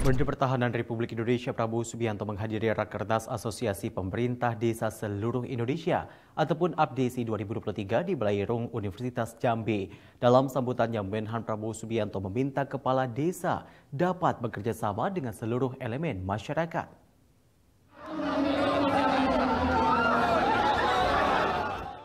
Menteri Pertahanan Republik Indonesia Prabowo Subianto menghadiri Rakernas Asosiasi Pemerintah Desa Seluruh Indonesia ataupun APDESI 2023 di Belairung Universitas Jambi. Dalam sambutannya, Menhan Prabowo Subianto meminta kepala desa dapat bekerja sama dengan seluruh elemen masyarakat.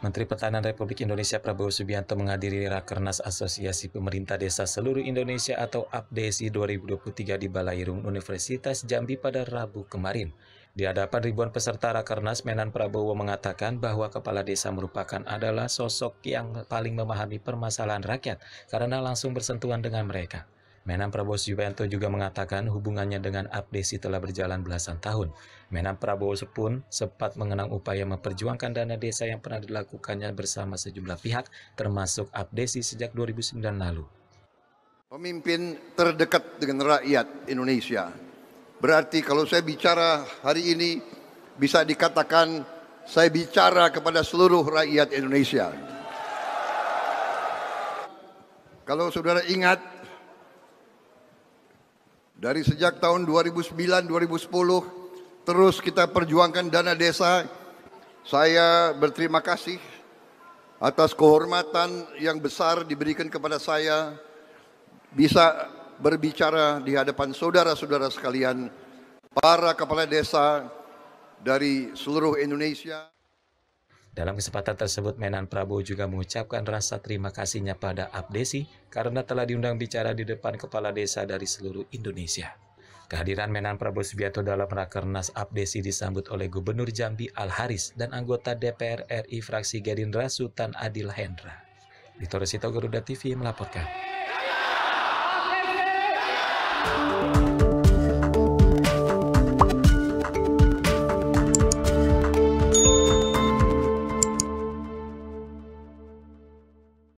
Menteri Pertahanan Republik Indonesia Prabowo Subianto menghadiri Rakernas Asosiasi Pemerintah Desa Seluruh Indonesia atau APDESI 2023 di Balairung Universitas Jambi pada Rabu kemarin. Di hadapan ribuan peserta Rakernas, Menan Prabowo mengatakan bahwa kepala desa merupakan adalah sosok yang paling memahami permasalahan rakyat karena langsung bersentuhan dengan mereka. Menan Prabowo Subianto juga mengatakan hubungannya dengan Abdesi telah berjalan belasan tahun. Menan Prabowo pun sempat mengenang upaya memperjuangkan dana desa yang pernah dilakukannya bersama sejumlah pihak, termasuk Abdesi sejak 2009 lalu. Pemimpin terdekat dengan rakyat Indonesia. Berarti kalau saya bicara hari ini, bisa dikatakan saya bicara kepada seluruh rakyat Indonesia. Kalau saudara ingat dari sejak tahun 2009-2010 terus kita perjuangkan dana desa. Saya berterima kasih atas kehormatan yang besar diberikan kepada saya bisa berbicara di hadapan saudara-saudara sekalian, para kepala desa dari seluruh Indonesia. Dalam kesempatan tersebut, Menan Prabowo juga mengucapkan rasa terima kasihnya pada Abdesi karena telah diundang bicara di depan kepala desa dari seluruh Indonesia. Kehadiran Menan Prabowo Subianto dalam Rakernas Abdesi disambut oleh Gubernur Jambi Al Haris dan anggota DPR RI fraksi Gerindra Sultan Adil Hendra. Di Garuda TV melaporkan.